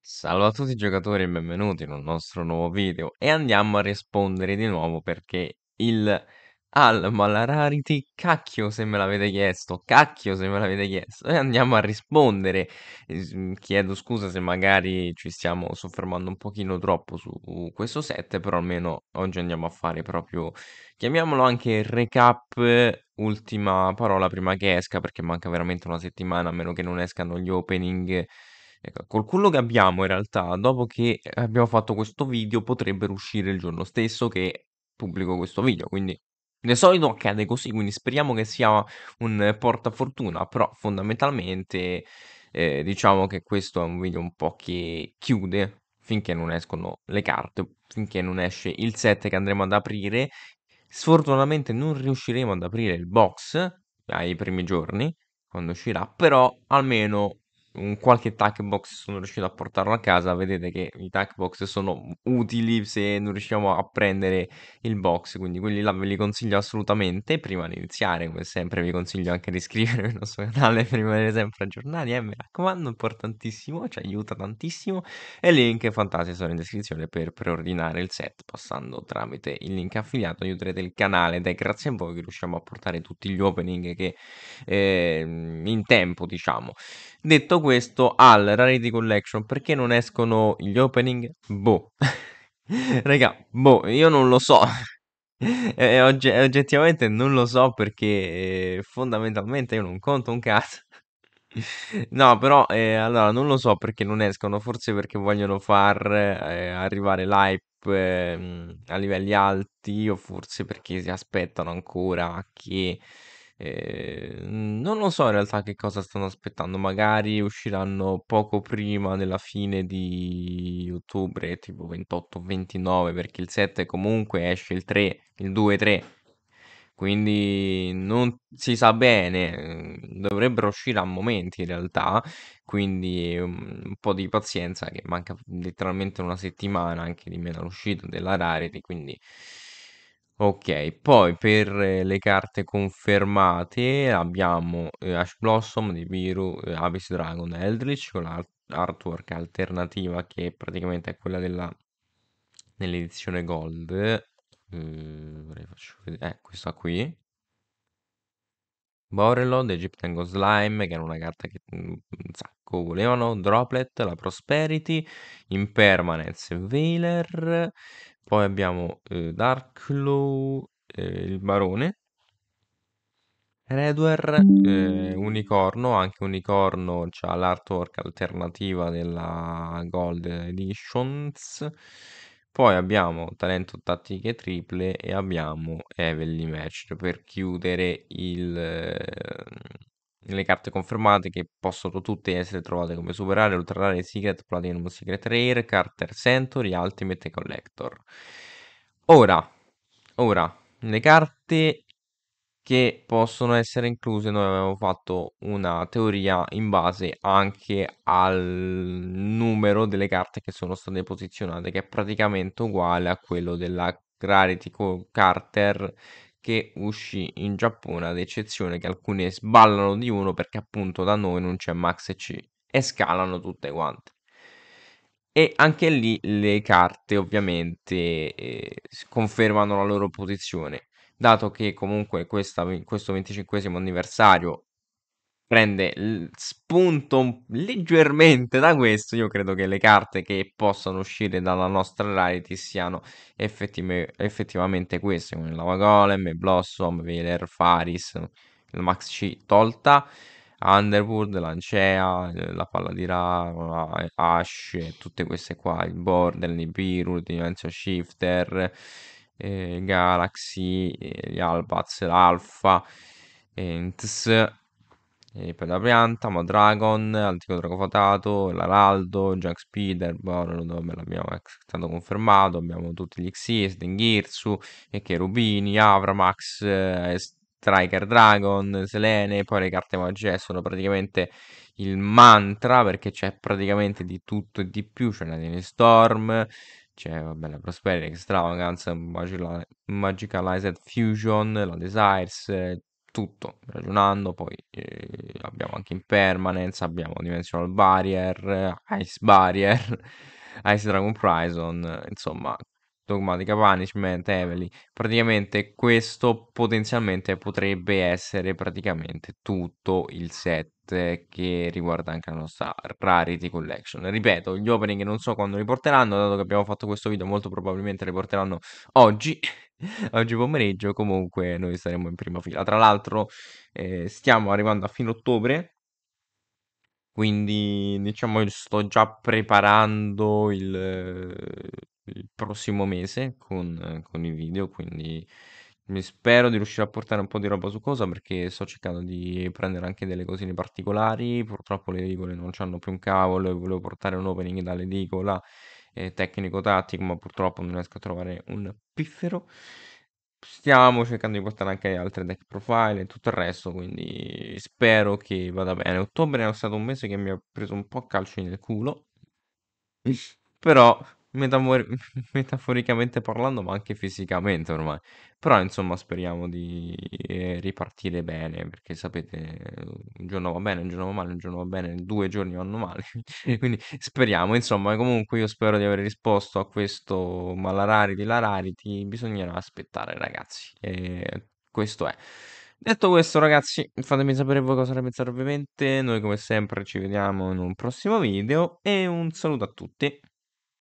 Salve a tutti i giocatori e benvenuti in un nostro nuovo video e andiamo a rispondere di nuovo perché il Alma la Rarity, cacchio se me l'avete chiesto, cacchio se me l'avete chiesto e andiamo a rispondere, mhmm, chiedo scusa se magari ci stiamo soffermando un pochino troppo su questo set però almeno oggi andiamo a fare proprio, chiamiamolo anche recap ultima parola prima che esca perché manca veramente una settimana a meno che non escano gli opening Ecco, col cullo che abbiamo in realtà, dopo che abbiamo fatto questo video, potrebbero uscire il giorno stesso che pubblico questo video, quindi di solito accade così, quindi speriamo che sia un portafortuna, però fondamentalmente eh, diciamo che questo è un video un po' che chiude finché non escono le carte, finché non esce il set che andremo ad aprire. Sfortunatamente non riusciremo ad aprire il box ai primi giorni, quando uscirà, però almeno un qualche tac box sono riuscito a portarlo a casa, vedete che i tac box sono utili se non riusciamo a prendere il box, quindi quelli là ve li consiglio assolutamente, prima di iniziare come sempre vi consiglio anche di iscrivervi al nostro canale per rimanere sempre aggiornati, eh, mi raccomando, importantissimo, ci aiuta tantissimo e il link fantasia sono in descrizione per preordinare il set passando tramite il link affiliato aiuterete il canale ed è grazie a voi che riusciamo a portare tutti gli opening che eh, in tempo diciamo Detto questo, al Rarity Collection, perché non escono gli opening? Boh. Raga, boh, io non lo so. E oggi, oggettivamente non lo so perché eh, fondamentalmente io non conto un cazzo. No, però eh, allora non lo so perché non escono, forse perché vogliono far eh, arrivare l'hype ehm, a livelli alti o forse perché si aspettano ancora che eh, non lo so in realtà che cosa stanno aspettando, magari usciranno poco prima della fine di ottobre, tipo 28-29, perché il 7 comunque esce il 3, il 2-3, quindi non si sa bene, ehm, dovrebbero uscire a momenti in realtà, quindi un po' di pazienza che manca letteralmente una settimana anche di meno all'uscita della Rarity, quindi Ok, poi per eh, le carte confermate abbiamo, ehm, Ash Blossom, Nibiru, ehm, Abyss Dragon, Eldritch con l'art alternativa che praticamente è quella della nell'edizione Gold. Uhm, ora vi eh, questa qui. Borelod, Egyptian Ghost Slime, che era una carta che, mm, un sacco volevano, Droplet, la Prosperity, Impermanence, Veiler poi abbiamo eh, Darklow, eh, il barone, Redware, eh, Unicorno, anche Unicorno c'ha l'artwork alternativa della Gold Editions. Poi abbiamo Talento Tattiche Triple e abbiamo Evelyn Match per chiudere il, le carte confermate che possono tutte essere trovate come Super Ultra Rare, secret, platinum, secret rare, carter century, ultimate collector. Ora, ora, le carte che possono essere incluse, noi avevamo fatto una teoria in base anche al numero delle carte che sono state posizionate, che è praticamente uguale a quello della Rarity Carter che uscì in Giappone, ad eccezione che alcune sballano di uno perché appunto da noi non c'è Max e C e scalano tutte quante. E anche lì le carte ovviamente eh, confermano la loro posizione, dato che comunque questa, questo 25 anniversario prende spunto leggermente da questo, io credo che le carte che possono uscire dalla nostra rarity siano effettivamente queste, come il Lava Golem, il Blossom, Veler, Faris, il Maxi Tolta, Underwood, l'Ancea, la Palla di Ra, Ash, tutte queste qua, il Border, Nibiru, il Dimension Shifter, eh, Galaxy, eh, gli Albats, l'Alpha, Ents e poi la pianta, Modragon, Antico Drago Fatato, l'Araldo, Jack Spider, Borolodome, l'abbiamo stato ecco, confermato, abbiamo tutti gli Xyz, Dengirsu, Cherubini, Avramax, eh, Striker Dragon, Selene, poi le carte magie sono praticamente il mantra perché c'è praticamente di tutto e di più, c'è la Dini Storm, c'è vabbè, la Prosperity Extravagance, Magicalized Fusion, la Desires, tutto ragionando, poi eh, abbiamo anche impermanence, abbiamo dimensional barrier, ice barrier, ice dragon prison, insomma, dogmatica punishment, Evely, praticamente questo potenzialmente potrebbe essere praticamente tutto il set che riguarda anche la nostra Rarity Collection. Ripeto, gli opening non so quando li porteranno, dato che abbiamo fatto questo video molto probabilmente li porteranno oggi, oggi pomeriggio, comunque noi saremo in prima fila. Tra l'altro eh, stiamo arrivando a fine ottobre, quindi diciamo io sto già preparando il, il prossimo mese con, con i video, quindi mi spero di riuscire a portare un po' di roba su cosa perché sto cercando di prendere anche delle cosine particolari. Purtroppo le edicole non c'hanno più un cavolo e volevo portare un opening dall'edicola eh, tecnico-tattico, ma purtroppo non riesco a trovare un piffero. Stiamo cercando di portare anche altre deck profile e tutto il resto, quindi spero che vada bene. Ottobre è stato un mese che mi ha preso un po' a calci nel culo, però metamor- metaforicamente parlando, ma anche fisicamente ormai. Però insomma speriamo di eh, ripartire bene, perché sapete, un giorno va bene, un giorno va male, un giorno va bene, due giorni vanno male. Quindi speriamo, insomma, comunque io spero di aver risposto a questo, ma la rarity, la rarity, bisognerà aspettare ragazzi. E questo è. Detto questo, ragazzi, fatemi sapere voi cosa ne pensate ovviamente. Noi come sempre ci vediamo in un prossimo video e un saluto a tutti.